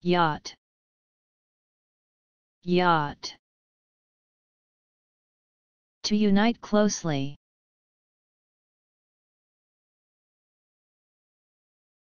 yacht yacht to unite closely